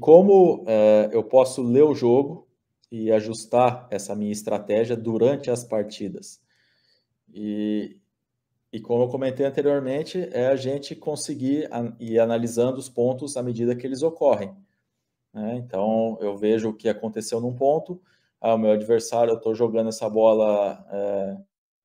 como é, eu posso ler o jogo e ajustar essa minha estratégia durante as partidas. E, e como eu comentei anteriormente, é a gente conseguir ir analisando os pontos à medida que eles ocorrem. Né? Então, eu vejo o que aconteceu num ponto, ah, o meu adversário, eu estou jogando essa bola,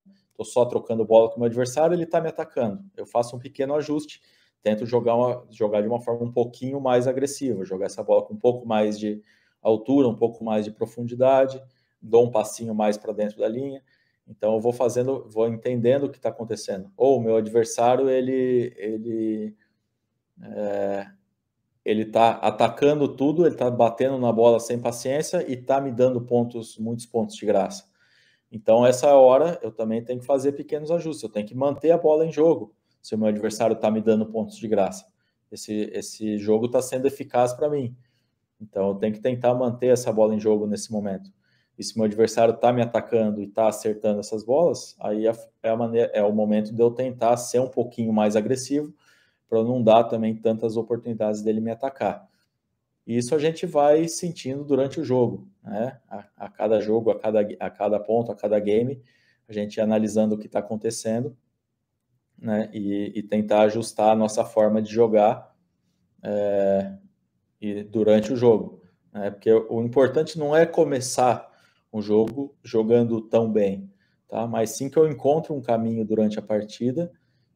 estou é, só trocando bola com o meu adversário, ele está me atacando. Eu faço um pequeno ajuste tento jogar, uma, jogar de uma forma um pouquinho mais agressiva, jogar essa bola com um pouco mais de altura, um pouco mais de profundidade, dou um passinho mais para dentro da linha. Então eu vou fazendo, vou entendendo o que está acontecendo. Ou o meu adversário ele ele é, ele está atacando tudo, ele está batendo na bola sem paciência e está me dando pontos, muitos pontos de graça. Então essa hora eu também tenho que fazer pequenos ajustes, eu tenho que manter a bola em jogo se o meu adversário está me dando pontos de graça. Esse, esse jogo está sendo eficaz para mim. Então eu tenho que tentar manter essa bola em jogo nesse momento. E se meu adversário está me atacando e está acertando essas bolas, aí é, é a maneira, é o momento de eu tentar ser um pouquinho mais agressivo para não dar também tantas oportunidades dele me atacar. E isso a gente vai sentindo durante o jogo, né? A, a cada jogo, a cada, a cada ponto, a cada game, a gente analisando o que está acontecendo né, e, e tentar ajustar a nossa forma de jogar é, e durante o jogo. Né, porque o importante não é começar um jogo jogando tão bem, tá? mas sim que eu encontre um caminho durante a partida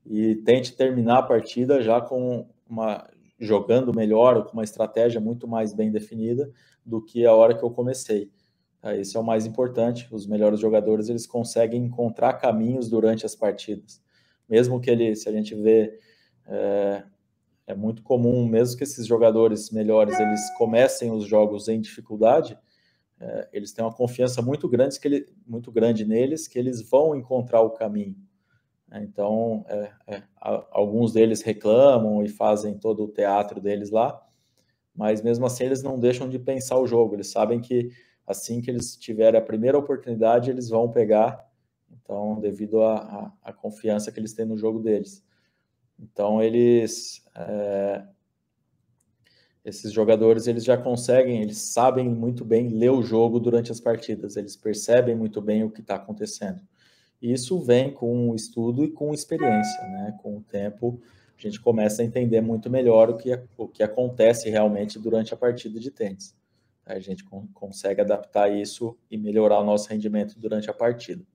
e tente terminar a partida já com uma jogando melhor, com uma estratégia muito mais bem definida do que a hora que eu comecei. Tá, esse é o mais importante. Os melhores jogadores eles conseguem encontrar caminhos durante as partidas mesmo que ele, se a gente vê, é, é, muito comum, mesmo que esses jogadores melhores eles comecem os jogos em dificuldade, é, eles têm uma confiança muito grande, que ele, muito grande neles que eles vão encontrar o caminho. Né? Então, é, é alguns deles reclamam e fazem todo o teatro deles lá, mas mesmo assim eles não deixam de pensar o jogo, eles sabem que assim que eles tiverem a primeira oportunidade, eles vão pegar então, devido à confiança que eles têm no jogo deles. Então, eles. É, esses jogadores eles já conseguem, eles sabem muito bem ler o jogo durante as partidas, eles percebem muito bem o que está acontecendo. isso vem com estudo e com experiência, né? Com o tempo, a gente começa a entender muito melhor o que, o que acontece realmente durante a partida de tênis. A gente consegue adaptar isso e melhorar o nosso rendimento durante a partida.